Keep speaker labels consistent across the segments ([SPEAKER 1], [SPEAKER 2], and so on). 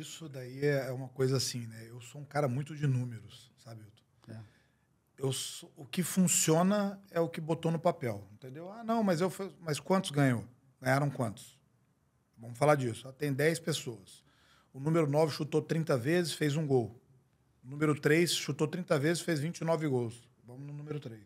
[SPEAKER 1] isso daí é, é uma coisa assim, né? Eu sou um cara muito de números, sabe, Hilton? É. Eu sou, o que funciona é o que botou no papel, entendeu? Ah, não, mas eu mas quantos ganhou? Ganharam quantos? Vamos falar disso. Ah, tem 10 pessoas. O número 9 chutou 30 vezes, fez um gol. O número 3 chutou 30 vezes, fez 29 gols. Vamos no número 3.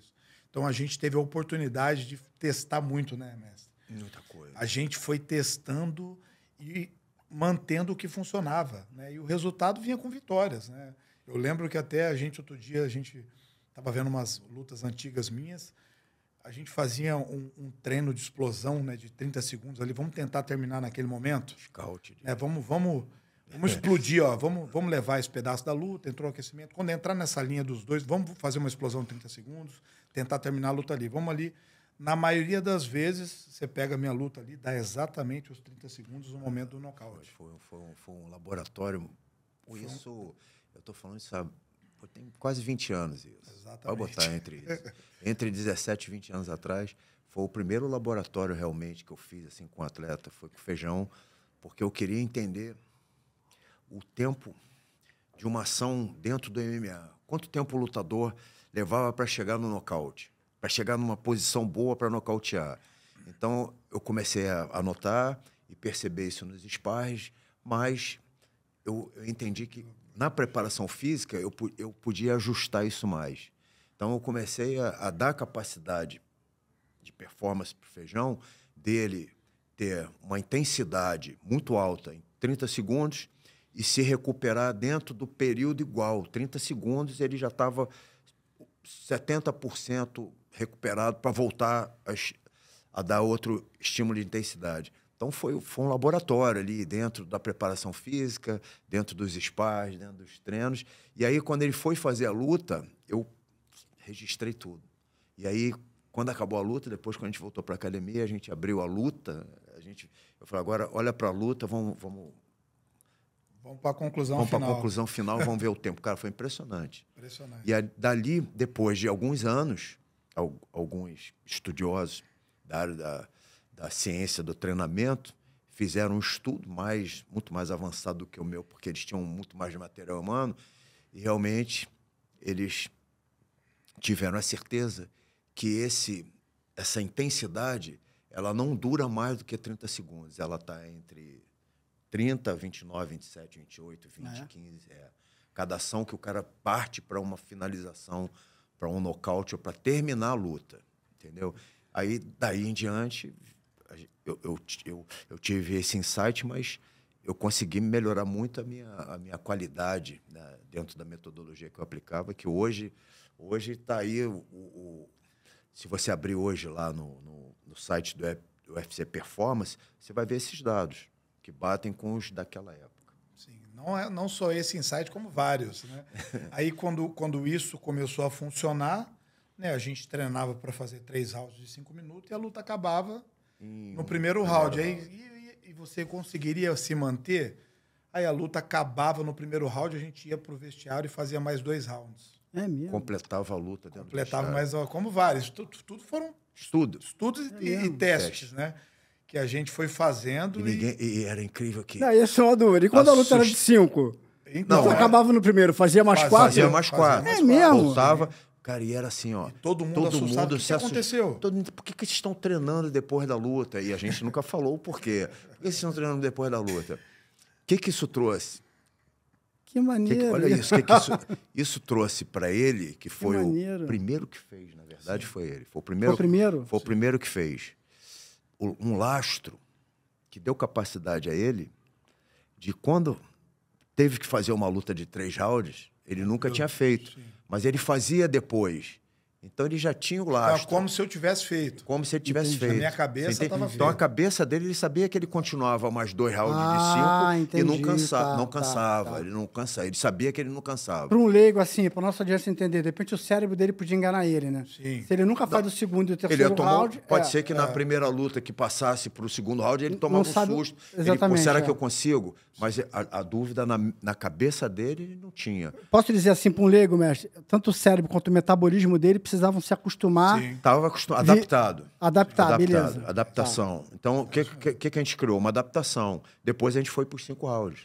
[SPEAKER 1] Então a gente teve a oportunidade de testar muito, né, mestre? Muita coisa. A gente foi testando e mantendo o que funcionava. Né? E o resultado vinha com vitórias. Né? Eu lembro que até a gente, outro dia, a gente estava vendo umas lutas antigas minhas, a gente fazia um, um, treino de explosão né, de 30 segundos ali, vamos tentar terminar naquele momento? Scout. É, vamos, vamos, vamos é. explodir, ó, vamos, vamos levar esse pedaço da luta, entrou o aquecimento. Quando entrar nessa linha dos dois, vamos fazer uma explosão de 30 segundos, tentar terminar a luta ali. Vamos ali na maioria das vezes, você pega a minha luta ali, dá exatamente os 30 segundos no momento do
[SPEAKER 2] nocaute. Foi, foi, um, foi um laboratório. Foi isso, um... eu estou falando isso há tem quase 20 anos isso. Exatamente. Pode botar entre isso. entre 17 e 20 anos atrás, foi o primeiro laboratório realmente que eu fiz assim com atleta, foi com feijão, porque eu queria entender o tempo de uma ação dentro do MMA. Quanto tempo o lutador levava para chegar no nocaute? para chegar numa posição boa para nocautear. Então, eu comecei a, anotar notar e perceber isso nos spars, mas eu, eu entendi que na preparação física eu, eu podia ajustar isso mais. Então, eu comecei a, a dar capacidade de performance para o feijão, dele ter uma intensidade muito alta em 30 segundos e se recuperar dentro do período igual. 30 segundos ele já estava 70% recuperado para voltar a, a, dar outro estímulo de intensidade. Então foi, foi um laboratório ali dentro da preparação física, dentro dos spas, dentro dos treinos. E aí quando ele foi fazer a luta, eu registrei tudo. E aí quando acabou a luta, depois quando a gente voltou para a academia, a gente abriu a luta. A gente, eu falei agora olha para a luta, vamos, vamos
[SPEAKER 1] Vamos para a conclusão vamos final. Vamos para a conclusão final, vamos
[SPEAKER 2] ver o tempo. Cara, foi impressionante. Impressionante. E a, dali, depois de alguns anos, alguns estudiosos da área da, da ciência do treinamento fizeram um estudo mais muito mais avançado do que o meu, porque eles tinham muito mais de material humano e realmente eles tiveram a certeza que esse essa intensidade ela não dura mais do que 30 segundos, ela está entre 30, 29, 27, 28, 20, é. 15, é. Cada ação que o cara parte para uma finalização para um nocaute ou para terminar a luta, entendeu? Aí, daí em diante, eu, eu, eu, eu, tive esse insight, mas eu consegui melhorar muito a minha, a minha qualidade né, dentro da metodologia que eu aplicava, que hoje hoje está aí o, o, se você abrir hoje lá no, no, no site do UFC Performance, você vai ver esses dados que batem com os daquela época. Sim,
[SPEAKER 1] não, é, não só esse insight, como vários. Né? Aí, quando, quando isso começou a funcionar, né, a gente treinava para fazer três rounds de cinco minutos e a luta acabava hum, no primeiro round. Aí, e, e, você conseguiria se manter? Aí a luta acabava no primeiro round, a gente ia para o vestiário e fazia mais dois rounds. É mesmo?
[SPEAKER 2] Completava a luta. Completava mais,
[SPEAKER 1] como vários. Tudo, tudo foram
[SPEAKER 2] estudos, estudos é e, e testes,
[SPEAKER 1] né? que a gente foi fazendo. E, ninguém, e... e era incrível que. Não, esse é uma dura. E quando Assust... a luta era de cinco? Então, não, era... É. acabava no primeiro, fazia mais fazia, quatro? Fazia mais quatro. Fazia mais é quatro. mesmo? Voltava.
[SPEAKER 2] Cara, e era assim, ó. E todo mundo todo mundo que se que aconteceu. Todo mundo, por que, que vocês estão treinando depois da luta? E a gente nunca falou o porquê. Por que vocês estão treinando depois da luta? O que, que isso trouxe?
[SPEAKER 1] Que maneiro. Que que, olha isso, que, que isso,
[SPEAKER 2] isso trouxe para ele, que foi que o primeiro que fez, na verdade, Sim. foi ele. Foi o primeiro, foi o primeiro? Foi o primeiro que fez um lastro que deu capacidade a ele de quando teve que fazer uma luta de três rounds, ele nunca Eu, tinha feito. Sim. Mas ele fazia depois. Então ele já tinha o então, é lastro. Ah, como se eu tivesse feito. Como se ele tivesse entendi. feito. Na minha cabeça estava Então a cabeça dele, ele sabia que ele continuava mais dois rounds ah, de cinco entendi. e não, cansa tá, não cansava. Tá, tá. Ele não cansava. Ele sabia que ele não cansava. Para um leigo, assim, para nossa audiência entender, de repente o cérebro dele podia enganar ele, né? Sim. Se ele nunca faz o segundo e o terceiro ele tomou, round... Pode é, ser que é. na primeira luta que passasse para o segundo round, ele tomava não um sabe, susto. Exatamente. Ele, será é. que eu consigo? Mas a, a dúvida na, na, cabeça dele, ele não tinha. Posso dizer assim para um leigo, mestre? Tanto o cérebro quanto o metabolismo dele precisa precisavam se acostumar. Estava acostumado, adaptado. Adaptado, adaptado, beleza. Adaptação. Tá. Então, o que, que, que, a gente criou? Uma adaptação. Depois a gente foi para os cinco rounds.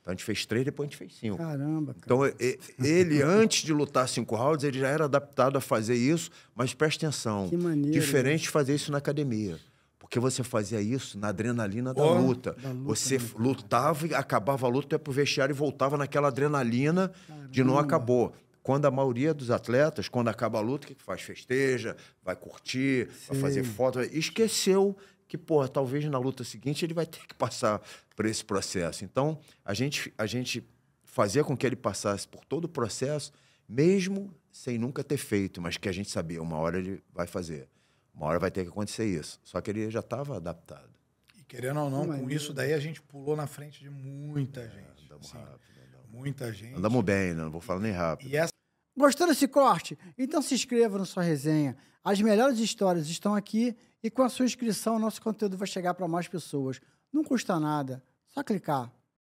[SPEAKER 2] Então a gente fez três, depois a gente fez cinco. Caramba, cara. Então ele, antes de lutar cinco rounds, ele já era adaptado a fazer isso, mas presta atenção. Que maneiro. Diferente né? de fazer isso na academia. Porque você fazia isso na adrenalina da, oh, luta. da luta. Você né, lutava e acabava a luta, ia pro vestiário e voltava naquela adrenalina Caramba. de não acabou. Quando a maioria dos atletas, quando acaba a luta, o que, faz? Festeja, vai curtir, Sim. vai fazer foto. Esqueceu que, porra, talvez na luta seguinte ele vai ter que passar por esse processo. Então, a gente, a gente fazia com que ele passasse por todo o processo, mesmo sem nunca ter feito, mas que a gente sabia, uma hora ele vai fazer. Uma hora vai ter que acontecer isso. Só que ele já estava adaptado.
[SPEAKER 1] E querendo ou não, Mas com isso daí a gente pulou na frente de muita é, gente. andamos assim, rápido. Andamos. Muita gente. Andamos
[SPEAKER 2] bem, né? não vou falar nem rápido. E essa Gostou desse corte? Então se inscreva na sua resenha. As melhores histórias estão aqui e com a sua inscrição, nosso conteúdo vai chegar para mais pessoas. Não custa nada, só clicar.